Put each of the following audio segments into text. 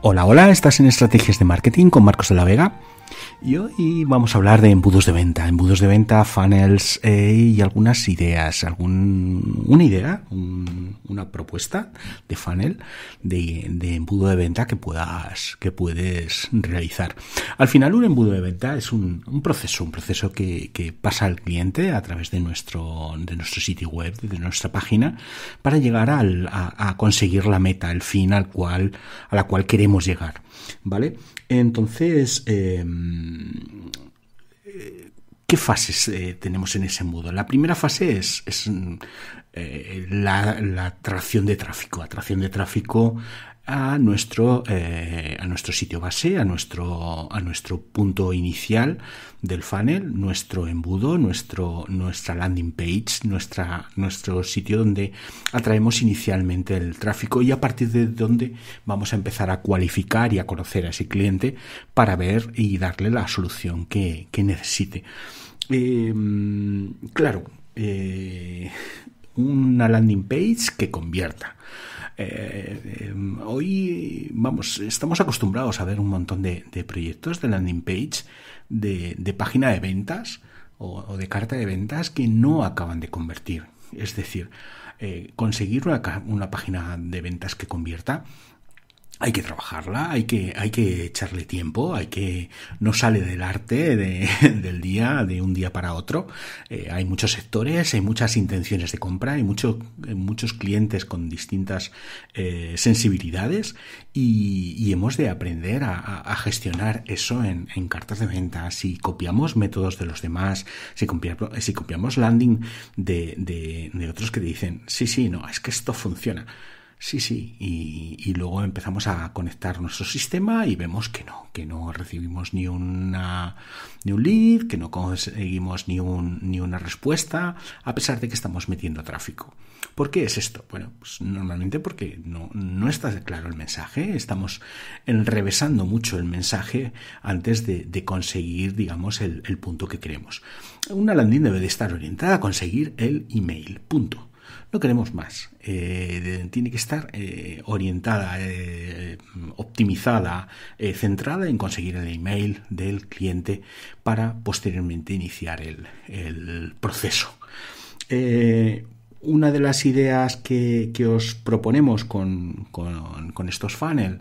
Hola, hola, estás en Estrategias de Marketing con Marcos de la Vega y hoy vamos a hablar de embudos de venta, embudos de venta, funnels eh, y algunas ideas, algún, una idea, un, una propuesta de funnel, de, de, embudo de venta que puedas, que puedes realizar. Al final, un embudo de venta es un, proceso, un proceso que, pasa al cliente a través de nuestro, de nuestro sitio web, de nuestra página, para llegar al, a, conseguir la meta, el fin al cual, a la cual queremos llegar. ¿Vale? Entonces, em, ¿Qué fases eh, tenemos en ese modo? La primera fase es, mm, eh, la, la, atracción de tráfico. Atracción de tráfico a nuestro, eh, a nuestro sitio base, a nuestro, a nuestro punto inicial del funnel, nuestro embudo, nuestro, nuestra landing page, nuestra, nuestro sitio donde atraemos inicialmente el tráfico y a partir de donde vamos a empezar a cualificar y a conocer a ese cliente para ver y darle la solución que, necesite. Em, claro, eh, una landing page que convierta. Eh, em, hoy, vamos, estamos acostumbrados a ver un montón de, proyectos de landing page, de, página de ventas o, de carta de ventas que no acaban de convertir. Es decir, eh, conseguir una página de ventas que convierta hay que trabajarla, hay que, hay que echarle tiempo, hay que. no sale del arte del día, de un día para otro. Eh, hay muchos sectores, hay muchas intenciones de compra, hay mucho, eh, muchos clientes con distintas eh, sensibilidades y, hemos de aprender a, gestionar eso en, cartas de venta. Si copiamos métodos de los demás, si, copiamos, landing de, de, de otros que dicen, sí, sí, no, es que esto funciona. Sí, sí, y, luego empezamos a conectar nuestro sistema y vemos que no, que no recibimos ni, una, ni un lead, que no conseguimos ni, un, ni una respuesta, a pesar de que estamos metiendo tráfico. ¿Por qué es esto? Bueno, pues normalmente porque no, no está claro el mensaje, estamos enrevesando mucho el mensaje antes de, conseguir, digamos, el, el punto que queremos. Una landing debe de estar orientada a conseguir el email, punto. No queremos más. Eh, tiene que estar eh, orientada, eh, optimizada, centrada en conseguir el email del cliente para posteriormente iniciar el, proceso. una de las ideas que, os proponemos con, con, con estos funnels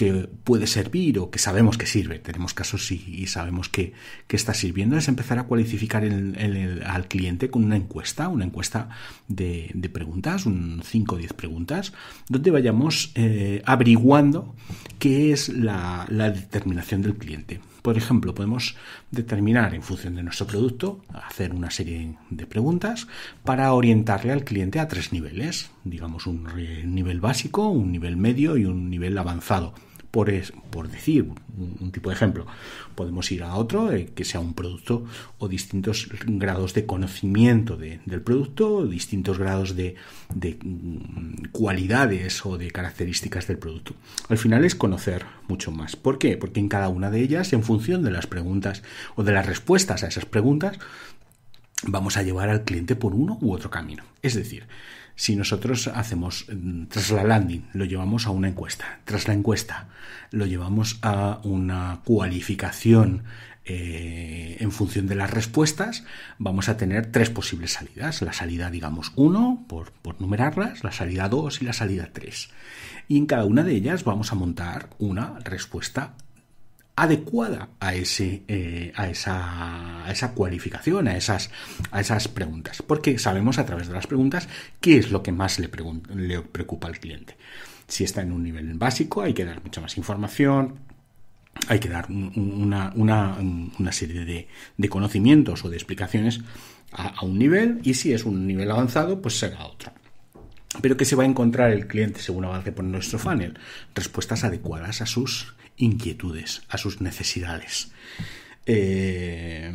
que puede servir o que sabemos que sirve. Tenemos casos y, y sabemos que, está sirviendo, es empezar a cualificar al cliente con una encuesta, una encuesta de, preguntas, un 5 o 10 preguntas, donde vayamos eh, averiguando qué es la determinación del cliente. Por ejemplo, podemos determinar en función de nuestro producto, hacer una serie de preguntas para orientarle al cliente a tres niveles, digamos un nivel básico, un nivel medio y un nivel avanzado por, es, por decir un, tipo de ejemplo. Podemos ir a otro eh, que sea un producto o distintos grados de conocimiento del producto, distintos grados de, de mm, cualidades o de características del producto. Al final es conocer mucho más. ¿Por qué? Porque en cada una de ellas, en función de las preguntas o de las respuestas a esas preguntas, vamos a llevar al cliente por uno u otro camino. Es decir, si nosotros hacemos, mm, tras la landing, lo llevamos a una encuesta, tras la encuesta, lo llevamos a una cualificación eh, en función de las respuestas, vamos a tener tres posibles salidas. La salida, digamos, 1, por, por numerarlas, la salida 2 y la salida 3. Y en cada una de ellas vamos a montar una respuesta adecuada a, ese, eh, a, esa, cualificación, a esas, a esas preguntas. Porque sabemos a través de las preguntas qué es lo que más le, preocupa al cliente. Si está en un nivel básico, hay que dar mucha más información, hay que dar una, serie de, conocimientos o de explicaciones a, un nivel y si es un nivel avanzado, pues será otro. Pero que se va a encontrar el cliente según avance por nuestro funnel? Respuestas adecuadas a sus inquietudes, a sus necesidades. Eh,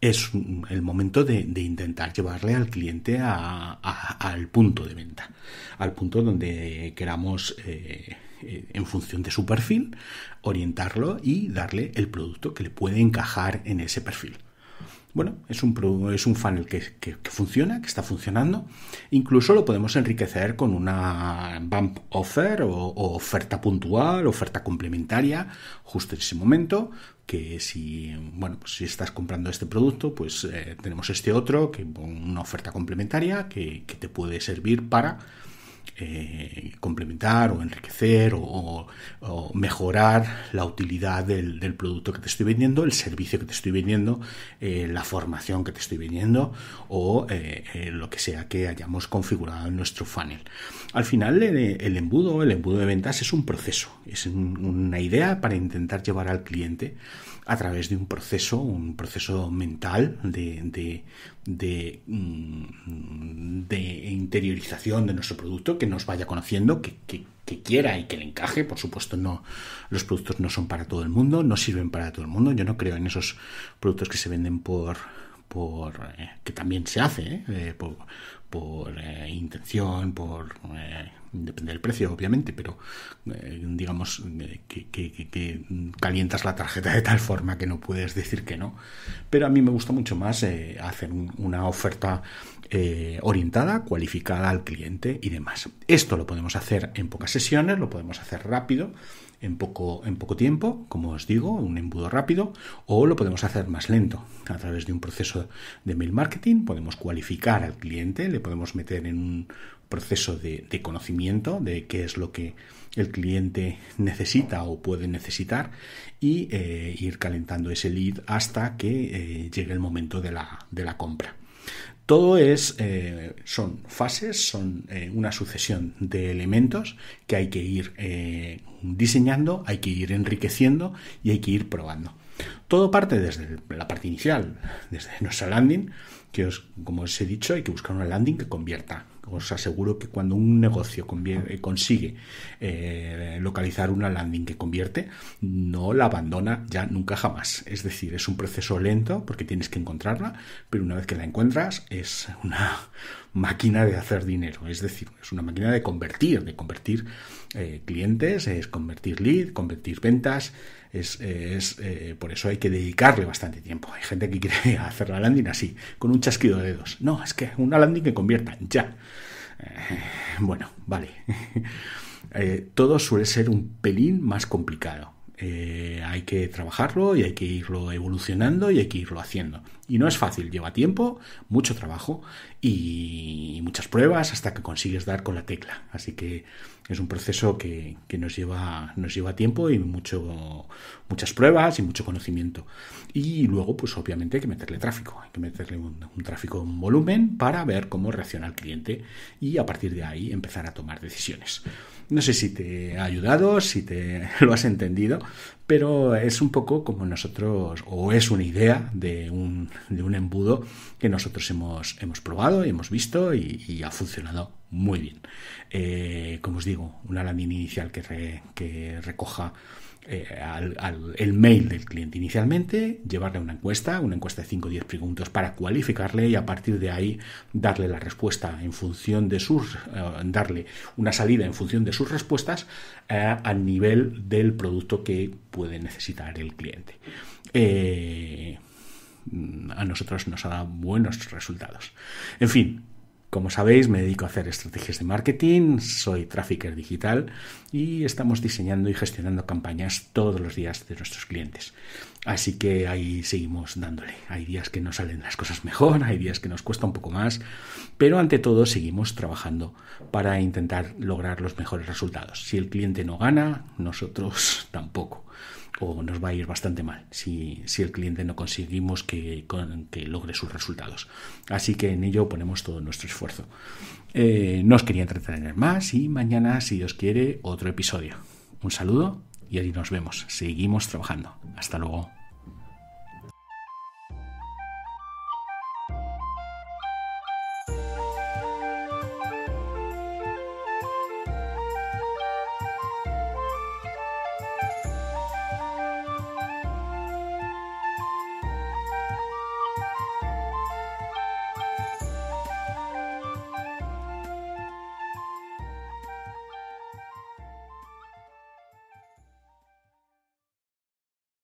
es el momento de, intentar llevarle al cliente al punto de venta, al punto donde queramos, eh, eh, en función de su perfil, orientarlo y darle el producto que le puede encajar en ese perfil. Bueno, es un, es un funnel que, funciona, que está funcionando. Incluso lo podemos enriquecer con una bump offer o, oferta puntual, oferta complementaria, justo en ese momento, que si, bueno, pues si estás comprando este producto, pues eh, tenemos este otro, que una oferta complementaria que te puede servir para eh, complementar o enriquecer o, mejorar la utilidad del, producto que te estoy vendiendo, el servicio que te estoy vendiendo, eh, la formación que te estoy vendiendo o eh, lo que sea que hayamos configurado en nuestro funnel. Al final el, embudo, el embudo de ventas es un proceso, es una idea para intentar llevar al cliente a través de un proceso, un proceso mental de, mm, de interiorización de nuestro producto, que nos vaya conociendo, que, que, quiera y que le encaje. Por supuesto, no, los productos no son para todo el mundo, no sirven para todo el mundo. Yo no creo en esos productos que se venden por por eh, que también se hace eh, eh por, por eh, intención, por... depender eh, depende del precio, obviamente, pero eh, digamos que, calientas la tarjeta de tal forma que no puedes decir que no. Pero a mí me gusta mucho más hacer una oferta orientada, cualificada al cliente y demás. Esto lo podemos hacer en pocas sesiones, lo podemos hacer rápido. En poco, en poco tiempo, como os digo, un embudo rápido, o lo podemos hacer más lento. A través de un proceso de mail marketing podemos cualificar al cliente, le podemos meter en un proceso de, conocimiento de qué es lo que el cliente necesita o puede necesitar y eh, ir calentando ese lead hasta que eh, llegue el momento de la, de la compra. Todo es, eh, son fases, son una sucesión de elementos que hay que ir diseñando, hay que ir enriqueciendo y hay que ir probando. Todo parte desde la parte inicial, desde nuestra landing, que os, como os he dicho, hay que buscar una landing que convierta. Os aseguro que cuando un negocio eh, consigue eh, localizar una landing que convierte, no la abandona ya nunca jamás. Es decir, es un proceso lento porque tienes que encontrarla, pero una vez que la encuentras es una máquina de hacer dinero, es decir, es una máquina de convertir, de convertir eh, clientes, es convertir lead, convertir ventas, es, eh, por eso hay que dedicarle bastante tiempo. Hay gente que quiere hacer la landing así, con un chasquido de dedos. No, es que una landing que convierta, ya. Eh, bueno, vale. todo suele ser un pelín más complicado. Eh, hay que trabajarlo y hay que irlo evolucionando y hay que irlo haciendo. Y no es fácil, lleva tiempo, mucho trabajo y muchas pruebas hasta que consigues dar con la tecla. Así que es un proceso que, que nos, lleva, nos lleva tiempo y mucho, muchas pruebas y mucho conocimiento. Y luego, pues obviamente hay que meterle tráfico, hay que meterle un, tráfico un volumen para ver cómo reacciona el cliente y a partir de ahí empezar a tomar decisiones. No sé si te ha ayudado, si te lo has entendido, pero es un poco como nosotros, o es una idea de un, de un embudo que nosotros hemos, hemos probado, hemos visto y, ha funcionado muy bien. Eh, como os digo, una landing inicial que, recoja eh, el mail del cliente inicialmente, llevarle una encuesta, una encuesta de 5 o 10 preguntas para cualificarle y a partir de ahí darle la respuesta en función de sus, eh, darle una salida en función de sus respuestas eh, al nivel del producto que puede necesitar el cliente. a nosotros nos ha dado buenos resultados. En fin, como sabéis, me dedico a hacer estrategias de marketing, soy trafficker digital y estamos diseñando y gestionando campañas todos los días de nuestros clientes. Así que ahí seguimos dándole. Hay días que nos salen las cosas mejor, hay días que nos cuesta un poco más, pero ante todo seguimos trabajando para intentar lograr los mejores resultados. Si el cliente no gana, nosotros tampoco o nos va a ir bastante mal si, el cliente no conseguimos que, logre sus resultados. Así que en ello ponemos todo nuestro esfuerzo. Eh, no os quería entretener más y mañana, si Dios quiere, otro episodio. Un saludo y ahí nos vemos. Seguimos trabajando. Hasta luego.